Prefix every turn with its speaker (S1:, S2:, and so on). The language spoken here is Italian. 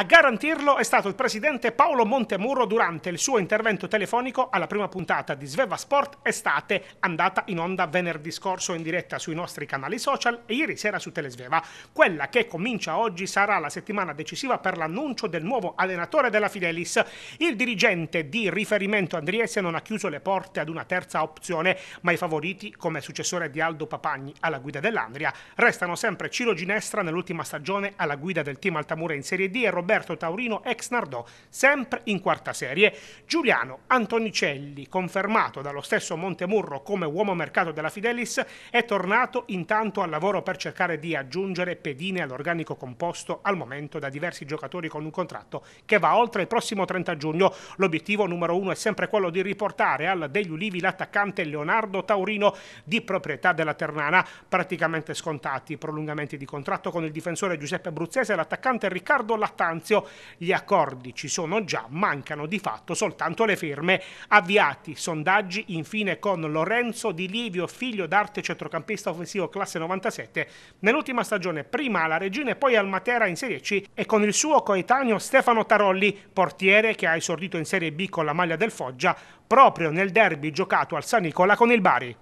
S1: A garantirlo è stato il presidente Paolo Montemuro durante il suo intervento telefonico alla prima puntata di Sveva Sport Estate, andata in onda venerdì scorso in diretta sui nostri canali social e ieri sera su Telesveva. Quella che comincia oggi sarà la settimana decisiva per l'annuncio del nuovo allenatore della Fidelis. Il dirigente di riferimento Andriese non ha chiuso le porte ad una terza opzione, ma i favoriti, come successore di Aldo Papagni alla guida dell'Andria, restano sempre Ciro Ginestra nell'ultima stagione alla guida del team Altamura in Serie D e Roberto Roberto Taurino ex Nardò, sempre in quarta serie. Giuliano Antonicelli, confermato dallo stesso Montemurro come uomo mercato della Fidelis, è tornato intanto al lavoro per cercare di aggiungere pedine all'organico composto al momento da diversi giocatori con un contratto che va oltre il prossimo 30 giugno. L'obiettivo numero uno è sempre quello di riportare al degli Ulivi l'attaccante Leonardo Taurino di proprietà della Ternana, praticamente scontati i prolungamenti di contratto con il difensore Giuseppe Bruzzese e l'attaccante Riccardo Lattanzi Venanzio. Gli accordi ci sono già, mancano di fatto soltanto le firme. Avviati sondaggi infine con Lorenzo Di Livio, figlio d'arte centrocampista offensivo classe 97, nell'ultima stagione prima alla Regina e poi al Matera in Serie C e con il suo coetaneo Stefano Tarolli, portiere che ha esordito in Serie B con la maglia del Foggia proprio nel derby giocato al San Nicola con il Bari.